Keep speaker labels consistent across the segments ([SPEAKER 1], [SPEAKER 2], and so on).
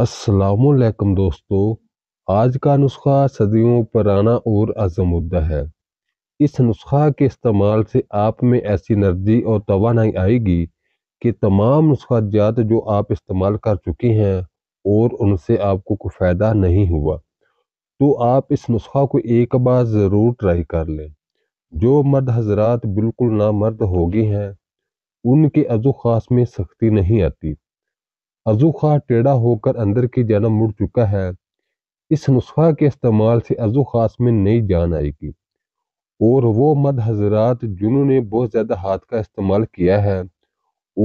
[SPEAKER 1] असलकम दोस्तों आज का नुस्खा सदियों पुराना और मुद्दा है इस नुस्खा के इस्तेमाल से आप में ऐसी नर्जी और तोानाई आएगी कि तमाम जात जो आप इस्तेमाल कर चुकी हैं और उनसे आपको कोई फ़ायदा नहीं हुआ तो आप इस नुस्खा को एक बार ज़रूर ट्राई कर लें जो मर्द हजरात बिल्कुल ना मर्द हो गए हैं उनके अजो खास में सख्ती नहीं आती अजूखा टेढ़ा होकर अंदर की जाना मुड़ चुका है इस नुस्खा के इस्तेमाल से अजू खास में नई जान आएगी और वो मद हजरात जिन्होंने बहुत ज़्यादा हाथ का इस्तेमाल किया है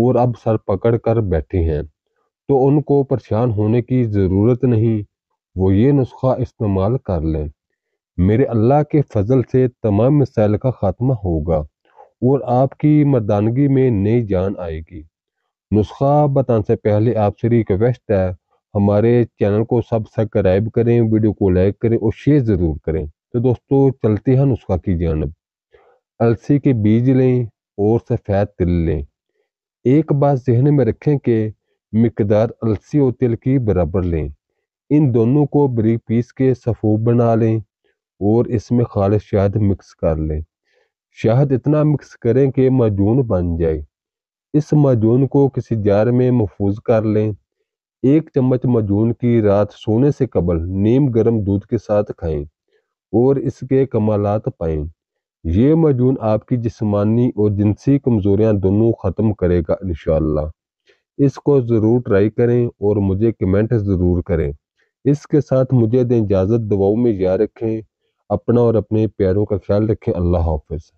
[SPEAKER 1] और अब सर पकड़ कर बैठे हैं तो उनको परेशान होने की ज़रूरत नहीं वो ये नुस्खा इस्तेमाल कर लें मेरे अल्लाह के फजल से तमाम मिसाइल का ख़ात्मा होगा और आपकी मर्दानगी में नई जान आएगी नुस्खा बताने से पहले आपसे रिक्वेस्ट है हमारे चैनल को सब्सक्राइब करें वीडियो को लाइक करें और शेयर ज़रूर करें तो दोस्तों चलते हैं नुस्खा की जानब अलसी के बीज लें और सफ़ेद तिल लें एक बात जहन में रखें कि मकदार अलसी और तिल की बराबर लें इन दोनों को बरीक पीस के सफ़ूब बना लें और इसमें खालिश शहद मिक्स कर लें शहद इतना मिक्स करें कि मजून बन जाए इस मजून को किसी जार में महफूज कर लें एक चम्मच मजून की रात सोने से कबल नीम गर्म दूध के साथ खाएं और इसके कमालात पाएं ये मजून आपकी जिस्मानी और जिनसी कमज़ोरियां दोनों ख़त्म करेगा इन इसको ज़रूर ट्राई करें और मुझे कमेंट ज़रूर करें इसके साथ मुझे दें इजाज़त दवाओं में याद रखें अपना और अपने प्यारों का ख्याल रखें अल्लाह हाफिज़